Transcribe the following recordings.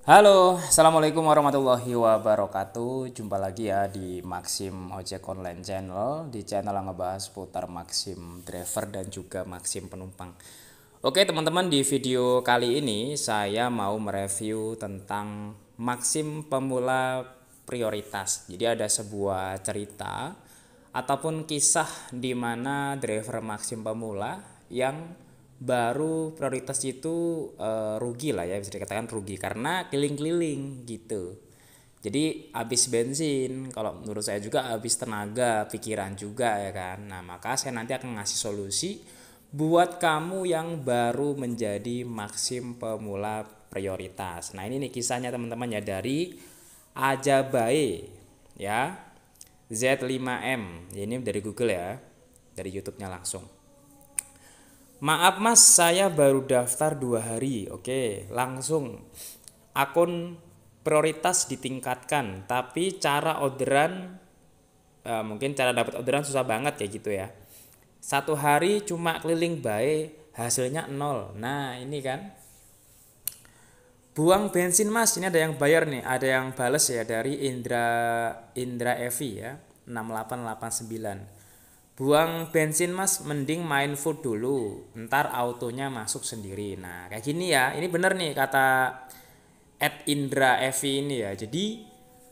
Halo, Assalamualaikum warahmatullahi wabarakatuh Jumpa lagi ya di Maxim Ojek Online Channel Di channel yang ngebahas putar Maxim Driver dan juga Maxim Penumpang Oke teman-teman di video kali ini saya mau mereview tentang Maxim Pemula Prioritas Jadi ada sebuah cerita ataupun kisah di mana driver Maxim Pemula yang baru prioritas itu uh, rugi lah ya bisa dikatakan rugi karena keliling-keliling gitu jadi habis bensin kalau menurut saya juga habis tenaga pikiran juga ya kan nah maka saya nanti akan ngasih solusi buat kamu yang baru menjadi maksim pemula prioritas nah ini nih kisahnya teman-teman ya dari ajabai ya Z5M ini dari Google ya dari YouTube-nya langsung Maaf mas, saya baru daftar dua hari. Oke, langsung akun prioritas ditingkatkan. Tapi cara orderan, uh, mungkin cara dapat orderan susah banget kayak gitu ya. Satu hari cuma keliling baik, hasilnya nol. Nah ini kan. Buang bensin mas, ini ada yang bayar nih, ada yang bales ya dari Indra Indra Evi ya, 6889 buang bensin mas mending main food dulu ntar autonya masuk sendiri nah kayak gini ya ini bener nih kata Ed Indra Evi ini ya jadi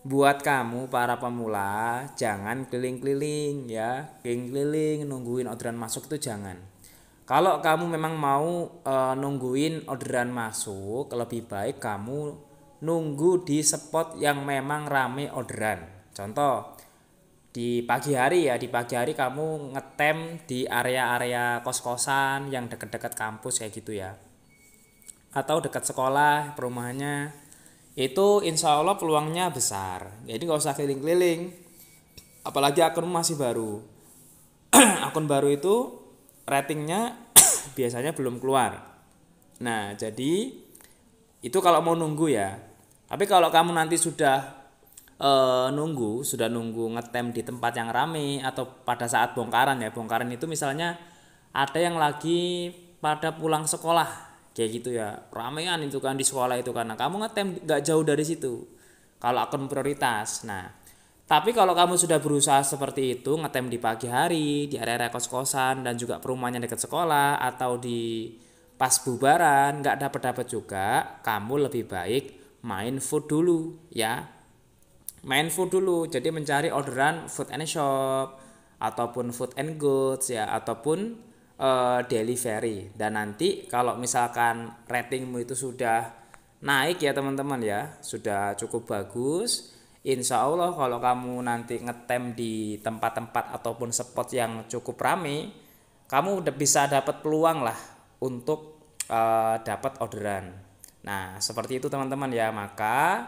buat kamu para pemula jangan keliling-keliling ya keliling-keliling nungguin orderan masuk tuh jangan kalau kamu memang mau e, nungguin orderan masuk lebih baik kamu nunggu di spot yang memang rame orderan contoh di pagi hari ya di pagi hari kamu ngetem di area-area kos-kosan yang dekat-dekat kampus kayak gitu ya atau dekat sekolah perumahannya itu insya Allah peluangnya besar jadi nggak usah keliling-keliling apalagi akun masih baru akun baru itu ratingnya biasanya belum keluar nah jadi itu kalau mau nunggu ya tapi kalau kamu nanti sudah uh, nunggu sudah nunggu ngetem di tempat yang rame atau pada saat bongkaran ya bongkaran itu misalnya ada yang lagi pada pulang sekolah kayak gitu ya ramean itu kan di sekolah itu karena kamu ngetem nggak jauh dari situ kalau akun prioritas nah tapi kalau kamu sudah berusaha seperti itu ngetem di pagi hari di area-area kos-kosan dan juga perumahannya dekat sekolah atau di pas bubaran nggak dapat dapat juga kamu lebih baik main food dulu ya main food dulu jadi mencari orderan food and shop ataupun food and goods ya ataupun uh, delivery dan nanti kalau misalkan ratingmu itu sudah naik ya teman-teman ya sudah cukup bagus Insya Allah kalau kamu nanti ngetem di tempat-tempat ataupun spot yang cukup rame kamu udah bisa dapat peluang lah untuk uh, dapat orderan nah seperti itu teman-teman ya maka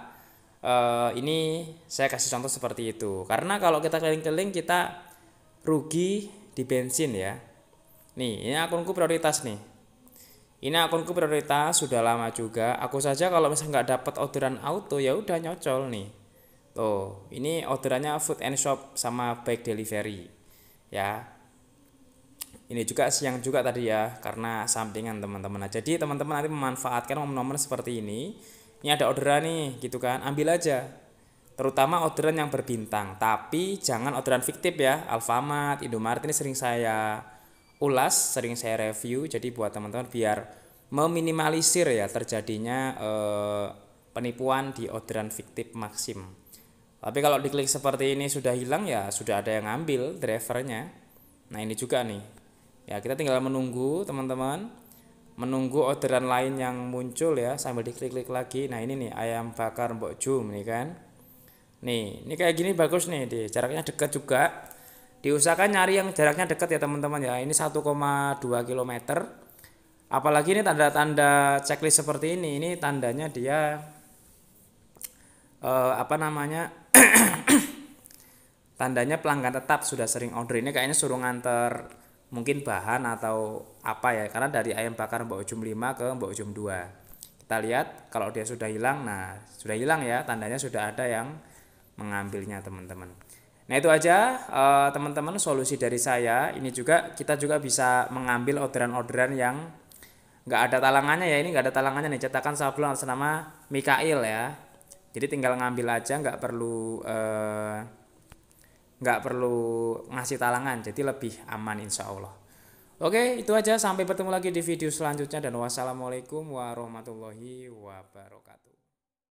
uh, ini saya kasih contoh seperti itu karena kalau kita keliling-keliling kita rugi di bensin ya nih ini akunku prioritas nih ini akunku prioritas sudah lama juga aku saja kalau misalnya nggak dapat orderan auto ya udah nyocol nih tuh ini orderannya food and shop sama bike delivery ya ini juga siang juga tadi ya karena sampingan teman-teman nah, jadi teman-teman nanti memanfaatkan nomor-nomor seperti ini ini ada orderan nih gitu kan ambil aja terutama orderan yang berbintang tapi jangan orderan fiktif ya Alfamart Indomaret ini sering saya ulas sering saya review jadi buat teman-teman biar meminimalisir ya terjadinya eh, penipuan di orderan fiktif maksim tapi kalau diklik seperti ini sudah hilang ya sudah ada yang ngambil drivernya nah ini juga nih ya kita tinggal menunggu teman-teman menunggu orderan lain yang muncul ya sambil diklik-klik lagi nah ini nih ayam bakar mbok jum nih kan nih ini kayak gini bagus nih di jaraknya dekat juga diusahakan nyari yang jaraknya dekat ya teman-teman ya ini 1,2 km apalagi ini tanda-tanda checklist seperti ini ini tandanya dia eh, apa namanya tandanya pelanggan tetap sudah sering order ini kayaknya suruh nganter mungkin bahan atau apa ya karena dari ayam bakar Mbak Ujum 5 ke Mbak Ujum 2 kita lihat kalau dia sudah hilang nah sudah hilang ya tandanya sudah ada yang mengambilnya teman-teman nah itu aja eh, teman-teman eh, solusi dari saya ini juga kita juga bisa mengambil orderan-orderan yang nggak ada talangannya ya ini nggak ada talangannya nih cetakan sablon atas nama Mikail ya jadi tinggal ngambil aja nggak perlu eh, nggak perlu ngasih talangan jadi lebih aman insya Allah oke itu aja sampai bertemu lagi di video selanjutnya dan wassalamualaikum warahmatullahi wabarakatuh